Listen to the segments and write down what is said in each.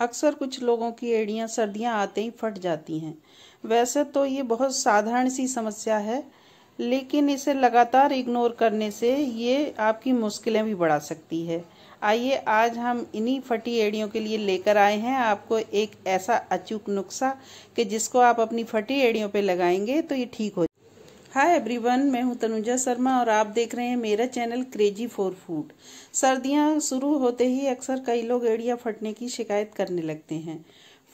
अक्सर कुछ लोगों की एड़ियां सर्दियां आते ही फट जाती हैं वैसे तो ये बहुत साधारण सी समस्या है लेकिन इसे लगातार इग्नोर करने से ये आपकी मुश्किलें भी बढ़ा सकती है आइए आज हम इन्हीं फटी एड़ियों के लिए लेकर आए हैं आपको एक ऐसा अचूक नुस्खा कि जिसको आप अपनी फटी एड़ियों पर लगाएंगे तो ये ठीक हो हाय एवरीवन मैं हूं तनुजा शर्मा और आप देख रहे हैं मेरा चैनल क्रेजी फॉर फूड सर्दियां शुरू होते ही अक्सर कई लोग एड़ियां फटने की शिकायत करने लगते हैं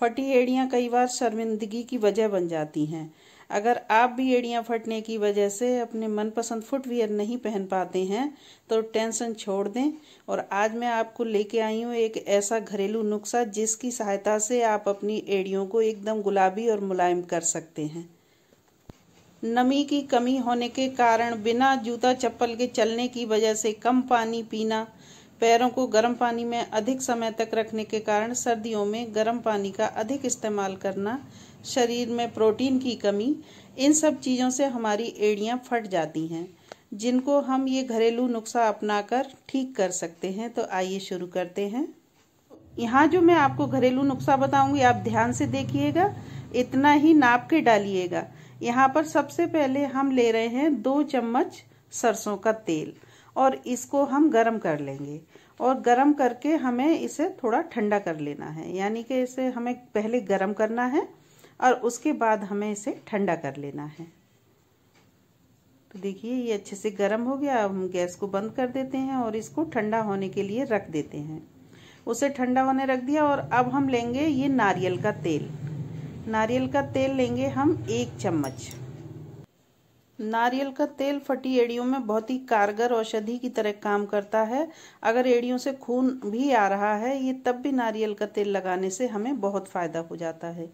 फटी एड़ियां कई बार शर्मिंदगी की वजह बन जाती हैं अगर आप भी एड़ियां फटने की वजह से अपने मनपसंद फुटवियर नहीं पहन पाते हैं तो टेंशन छोड़ दें और आज मैं आपको लेके आई हूँ एक ऐसा घरेलू नुस्खा जिसकी सहायता से आप अपनी एड़ियों को एकदम गुलाबी और मुलायम कर सकते हैं नमी की कमी होने के कारण बिना जूता चप्पल के चलने की वजह से कम पानी पीना पैरों को गर्म पानी में अधिक समय तक रखने के कारण सर्दियों में गर्म पानी का अधिक इस्तेमाल करना शरीर में प्रोटीन की कमी इन सब चीज़ों से हमारी एड़ियाँ फट जाती हैं जिनको हम ये घरेलू नुस्खा अपनाकर ठीक कर सकते हैं तो आइए शुरू करते हैं यहाँ जो मैं आपको घरेलू नुस्खा बताऊंगी आप ध्यान से देखिएगा इतना ही नाप के डालिएगा यहाँ पर सबसे पहले हम ले रहे हैं दो चम्मच सरसों का तेल और इसको हम गरम कर लेंगे और गरम करके हमें इसे थोड़ा ठंडा कर लेना है यानी कि इसे हमें पहले गरम करना है और उसके बाद हमें इसे ठंडा कर लेना है तो देखिए ये अच्छे से गर्म हो गया अब हम गैस को बंद कर देते हैं और इसको ठंडा होने के लिए रख देते हैं उसे ठंडा होने रख दिया और अब हम लेंगे ये नारियल का तेल नारियल का तेल लेंगे हम एक चम्मच नारियल का तेल फटी एड़ियों में बहुत ही कारगर औषधि की तरह काम करता है अगर एड़ियों से खून भी आ रहा है ये तब भी नारियल का तेल लगाने से हमें बहुत फ़ायदा हो जाता है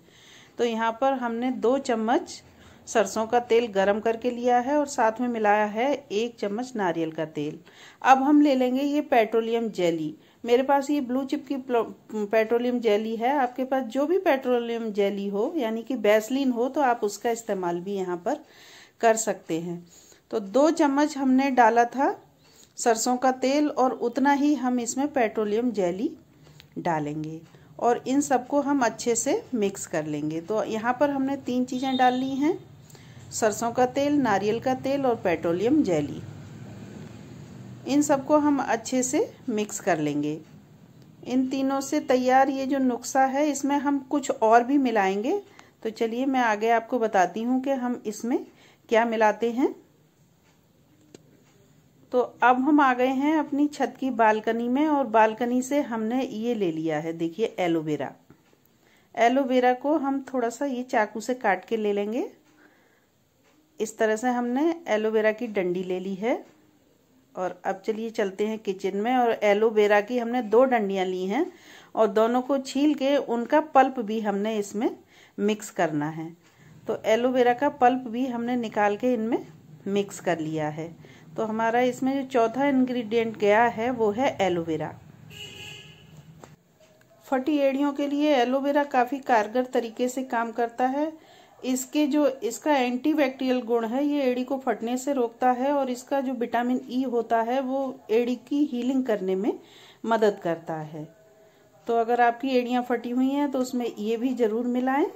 तो यहाँ पर हमने दो चम्मच सरसों का तेल गरम करके लिया है और साथ में मिलाया है एक चम्मच नारियल का तेल अब हम ले लेंगे ये पेट्रोलियम जेली मेरे पास ये ब्लू चिप की पेट्रोलियम जेली है आपके पास जो भी पेट्रोलियम जेली हो यानी कि बेसलिन हो तो आप उसका इस्तेमाल भी यहाँ पर कर सकते हैं तो दो चम्मच हमने डाला था सरसों का तेल और उतना ही हम इसमें पेट्रोलियम जेली डालेंगे और इन सबको हम अच्छे से मिक्स कर लेंगे तो यहाँ पर हमने तीन चीज़ें डाल ली हैं सरसों का तेल नारियल का तेल और पेट्रोलियम जेली इन सबको हम अच्छे से मिक्स कर लेंगे इन तीनों से तैयार ये जो नुस्खा है इसमें हम कुछ और भी मिलाएंगे तो चलिए मैं आगे आपको बताती हूँ कि हम इसमें क्या मिलाते हैं तो अब हम आ गए हैं अपनी छत की बालकनी में और बालकनी से हमने ये ले लिया है देखिए एलोवेरा एलोवेरा को हम थोड़ा सा ये चाकू से काट के ले लेंगे इस तरह से हमने एलोवेरा की डंडी ले ली है और अब चलिए चलते हैं किचन में और एलोवेरा की हमने दो डंडियाँ ली हैं और दोनों को छील के उनका पल्प भी हमने इसमें मिक्स करना है तो एलोवेरा का पल्प भी हमने निकाल के इनमें मिक्स कर लिया है तो हमारा इसमें जो चौथा इंग्रेडिएंट गया है वो है एलोवेरा फटी एड़ियों के लिए एलोवेरा काफ़ी कारगर तरीके से काम करता है इसके जो इसका एंटीबैक्टीरियल गुण है ये एड़ी को फटने से रोकता है और इसका जो विटामिन ई e होता है वो एड़ी की हीलिंग करने में मदद करता है तो अगर आपकी एड़ियाँ फटी हुई हैं तो उसमें ये भी ज़रूर मिलाएं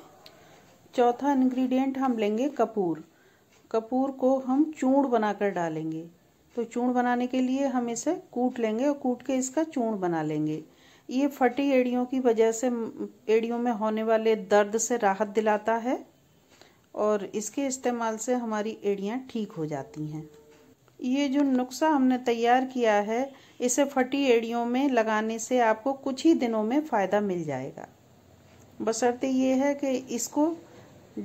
चौथा इंग्रेडिएंट हम लेंगे कपूर कपूर को हम चूड़ बनाकर डालेंगे तो चूड़ बनाने के लिए हम इसे कूट लेंगे और कूट के इसका चूड़ बना लेंगे ये फटी एड़ियों की वजह से एड़ियों में होने वाले दर्द से राहत दिलाता है और इसके इस्तेमाल से हमारी एड़ियाँ ठीक हो जाती हैं ये जो नुस्खा हमने तैयार किया है इसे फटी एड़ियों में लगाने से आपको कुछ ही दिनों में फ़ायदा मिल जाएगा बशर्ते ये है कि इसको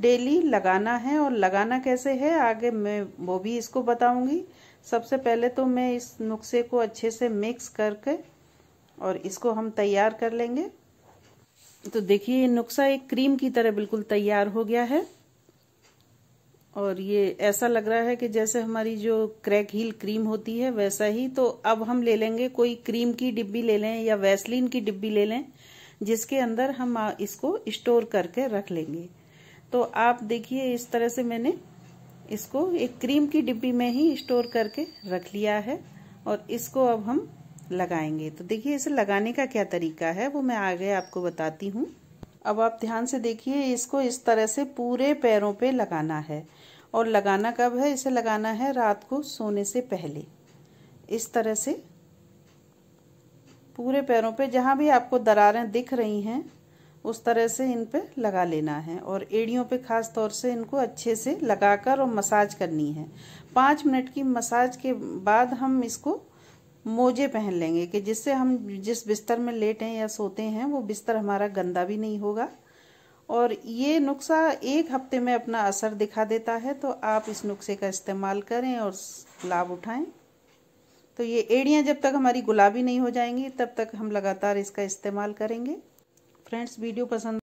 डेली लगाना है और लगाना कैसे है आगे मैं वो भी इसको बताऊंगी सबसे पहले तो मैं इस नुस्खे को अच्छे से मिक्स करके और इसको हम तैयार कर लेंगे तो देखिए ये नुस्खा एक क्रीम की तरह बिल्कुल तैयार हो गया है और ये ऐसा लग रहा है कि जैसे हमारी जो क्रैक हील क्रीम होती है वैसा ही तो अब हम ले लेंगे कोई क्रीम की डिब्बी ले लें या वैसलीन की डिब्बी ले लें जिसके अंदर हम इसको स्टोर करके रख लेंगे तो आप देखिए इस तरह से मैंने इसको एक क्रीम की डिब्बी में ही स्टोर करके रख लिया है और इसको अब हम लगाएंगे तो देखिए इसे लगाने का क्या तरीका है वो मैं आगे आपको बताती हूँ अब आप ध्यान से देखिए इसको इस तरह से पूरे पैरों पे लगाना है और लगाना कब है इसे लगाना है रात को सोने से पहले इस तरह से पूरे पैरों पे जहाँ भी आपको दरारें दिख रही हैं उस तरह से इन पे लगा लेना है और एड़ियों पे खास तौर से इनको अच्छे से लगाकर और मसाज करनी है पाँच मिनट की मसाज के बाद हम इसको मोजे पहन लेंगे कि जिससे हम जिस बिस्तर में लेटे हैं या सोते हैं वो बिस्तर हमारा गंदा भी नहीं होगा और ये नुस्खा एक हफ्ते में अपना असर दिखा देता है तो आप इस नुस्खे का इस्तेमाल करें और लाभ उठाएं तो ये एड़ियाँ जब तक हमारी गुलाबी नहीं हो जाएंगी तब तक हम लगातार इसका इस्तेमाल करेंगे फ्रेंड्स वीडियो पसंद